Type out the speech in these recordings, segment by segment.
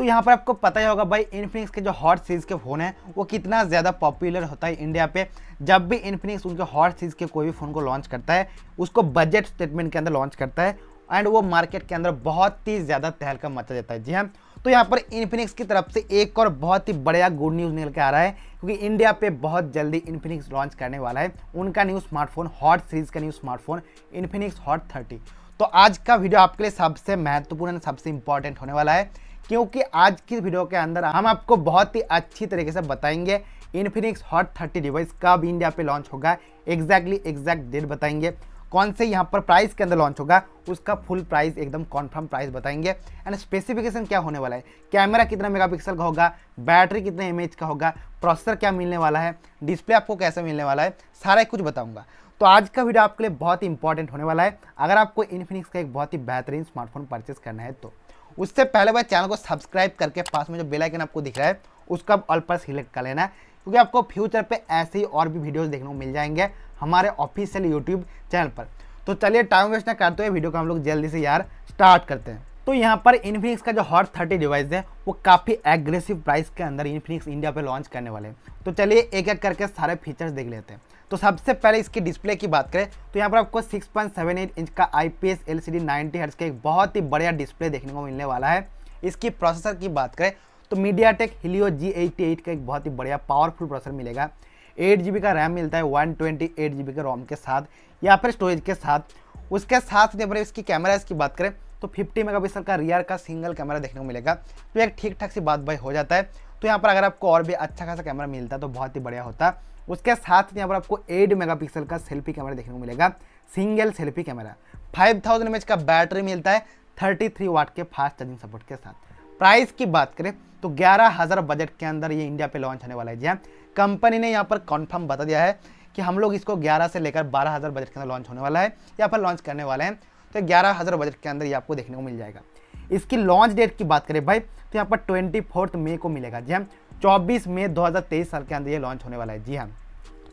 तो यहाँ पर आपको पता ही होगा भाई इन्फिनिक्स के जो हॉट सीरीज के फ़ोन हैं वो कितना ज़्यादा पॉपुलर होता है इंडिया पे जब भी इन्फिनिक्स उनके हॉट सीरीज के कोई भी फ़ोन को लॉन्च करता है उसको बजट स्टेटमेंट के अंदर लॉन्च करता है एंड वो मार्केट के अंदर बहुत ही ज़्यादा तहलका मचा देता है जी हाँ तो यहाँ पर इन्फिनिक्स की तरफ से एक और बहुत ही बढ़िया गुड न्यूज़ निकल के आ रहा है क्योंकि इंडिया पे बहुत जल्दी इन्फिनिक्स लॉन्च करने वाला है उनका न्यू स्मार्टफोन हॉट सीरीज़ का new smartphone Infinix hot thirty तो आज का वीडियो आपके लिए सबसे महत्वपूर्ण सबसे इंपॉर्टेंट होने वाला है क्योंकि आज की वीडियो के अंदर हम आपको बहुत ही अच्छी तरीके से बताएंगे इन्फिनिक्स हॉट थर्टी डिवाइस कब इंडिया पे लॉन्च होगा एग्जैक्टली एग्जैक्ट डेट बताएंगे कौन से यहाँ पर प्राइस के अंदर लॉन्च होगा उसका फुल प्राइस एकदम कॉन्फर्म प्राइस बताएंगे एंड स्पेसिफिकेशन क्या होने वाला है कैमरा कितना मेगापिक्सल का होगा बैटरी कितने एम का होगा प्रोसेसर क्या मिलने वाला है डिस्प्ले आपको कैसे मिलने वाला है सारा कुछ बताऊँगा तो आज का वीडियो आपके लिए बहुत ही इंपॉर्टेंट होने वाला है अगर आपको इन्फिनिक्स का एक बहुत ही बेहतरीन स्मार्टफोन परचेस करना है तो उससे पहले भाई चैनल को सब्सक्राइब करके पास में जो बेलाइकन आपको दिख रहा है उसका ऑल पर सिलेक्ट कर लेना है क्योंकि आपको फ्यूचर पे ऐसे ही और भी वीडियोस देखने को मिल जाएंगे हमारे ऑफिशियल यूट्यूब चैनल पर तो चलिए टाइम वेस्ट ना करते हुए वीडियो को हम लोग जल्दी से यार स्टार्ट करते हैं तो यहाँ पर इन्फिनिक्स का जो हॉट थर्टी डिवाइस है वो काफ़ी एग्रेसिव प्राइस के अंदर इन्फिनिक्स इंडिया पे लॉन्च करने वाले हैं तो चलिए एक एक करके सारे फीचर्स देख लेते हैं तो सबसे पहले इसकी डिस्प्ले की बात करें तो यहाँ पर आपको 6.78 इंच का I P S L C D ninety का एक बहुत ही बढ़िया डिस्प्ले देखने को मिलने वाला है इसकी प्रोसेसर की बात करें तो MediaTek Helio G eighty eight का एक बहुत ही बढ़िया पावरफुल प्रोसेसर मिलेगा एट जी का रैम मिलता है वन ट्वेंटी एट जी के रोम के साथ या फिर स्टोरेज के साथ उसके साथ जब इसकी कैमरा इसकी बात करें तो 50 मेगापिक्सल का रियर का सिंगल कैमरा देखने को मिलेगा तो एक ठीक ठाक सी बात भाई हो जाता है तो यहाँ पर अगर आपको और भी अच्छा खासा कैमरा मिलता तो बहुत ही बढ़िया होता उसके साथ ही यहाँ पर आपको एट मेगापिक्सल का सेल्फी कैमरा देखने को मिलेगा सिंगल सेल्फी कैमरा 5000 थाउजेंड का बैटरी मिलता है 33 वाट के फास्ट चार्जिंग सपोर्ट के साथ प्राइस की बात करें तो ग्यारह हज़ार बजट के अंदर ये इंडिया पे लॉन्च होने वाला है जी कंपनी हाँ। ने यहाँ पर कन्फर्म बता दिया है कि हम लोग इसको ग्यारह से लेकर हज़ार बजट के अंदर लॉन्च होने वाला है या फिर लॉन्च करने वाले हैं तो ग्यारह हज़ार बजट के अंदर ये आपको देखने को मिल जाएगा इसकी लॉन्च डेट की बात करें भाई तो यहाँ पर ट्वेंटी फोर्थ मई को मिलेगा जी हाँ। 24 मई 2023 साल के अंदर ये लॉन्च होने वाला है जी हाँ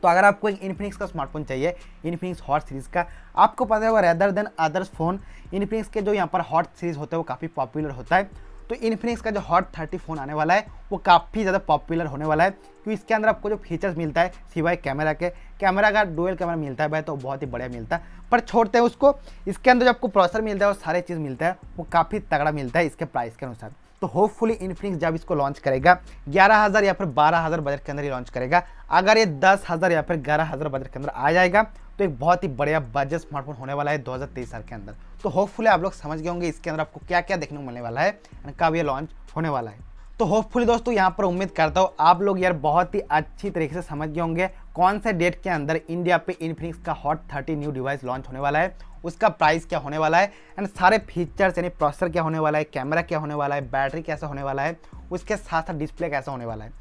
तो अगर आपको एक इन्फिनिक्स का स्मार्टफोन चाहिए इन्फिनिक्स हॉट सीरीज़ का आपको पता है rather than others phone Infinix के जो यहाँ पर हॉट सीरीज़ होते हैं वो काफ़ी पॉपुलर होता है तो इन्फिनिक्स का जो हॉट थर्टी फ़ोन आने वाला है वो काफ़ी ज़्यादा पॉपुलर होने वाला है क्योंकि इसके अंदर आपको जो फीचर्स मिलता है सिवाय कैमरा के कैमरा का डुअल कैमरा मिलता है भाई तो बहुत ही बढ़िया मिलता है पर छोड़ते हैं उसको इसके अंदर जो आपको प्रोसेसर मिलता है और सारी चीज़ मिलता है वो काफ़ी तगड़ा मिलता है इसके प्राइस के अनुसार तो होपफुली इन्फिनिक्स जब इसको लॉन्च करेगा ग्यारह हज़ार या फिर बारह हज़ार बजट के अंदर ही लॉन्च करेगा अगर ये दस हज़ार या फिर ग्यारह हज़ार बजट के अंदर आ जाएगा तो एक बहुत ही बढ़िया बजट स्मार्टफोन होने वाला है दो साल के अंदर तो होपफुली आप लोग समझ गए होंगे इसके अंदर आपको क्या क्या देखने को मिलने वाला है एंड कब ये लॉन्च होने वाला है तो होपफुली दोस्तों यहाँ पर उम्मीद करता हूँ आप लोग यार बहुत ही अच्छी तरीके से समझ गए होंगे कौन से डेट के अंदर इंडिया पे इनफिनिक्स का hot thirty new device launch होने वाला है उसका प्राइस क्या होने वाला है एंड सारे फीचर्स यानी प्रोसेसर क्या होने वाला है कैमरा क्या होने वाला है बैटरी कैसा होने वाला है उसके साथ साथ डिस्प्ले कैसा होने वाला है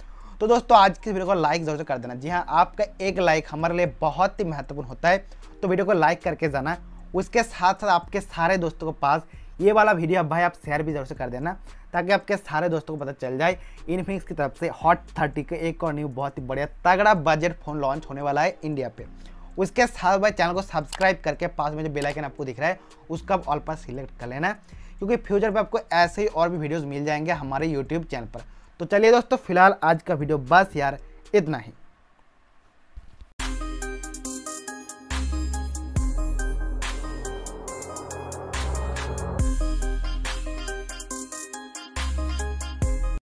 तो दोस्तों आज की वीडियो को लाइक जरूर कर देना जी हाँ आपका एक लाइक हमारे लिए बहुत ही महत्वपूर्ण होता है तो वीडियो को लाइक करके जाना उसके साथ साथ आपके सारे दोस्तों के पास ये वाला वीडियो अब भाई आप शेयर भी जरूर से कर देना ताकि आपके सारे दोस्तों को पता चल जाए इनफिनिक्स की तरफ से हॉट थर्टी का एक और न्यू बहुत ही बढ़िया तगड़ा बजट फ़ोन लॉन्च होने वाला है इंडिया पे उसके साथ भाई चैनल को सब्सक्राइब करके पास में जो बेलाइकन आपको दिख रहा है उसका आप ऑल पर सिलेक्ट कर लेना क्योंकि फ्यूचर पर आपको ऐसे ही और भी वीडियोज़ मिल जाएंगे हमारे यूट्यूब चैनल पर तो चलिए दोस्तों फिलहाल आज का वीडियो बस यार इतना ही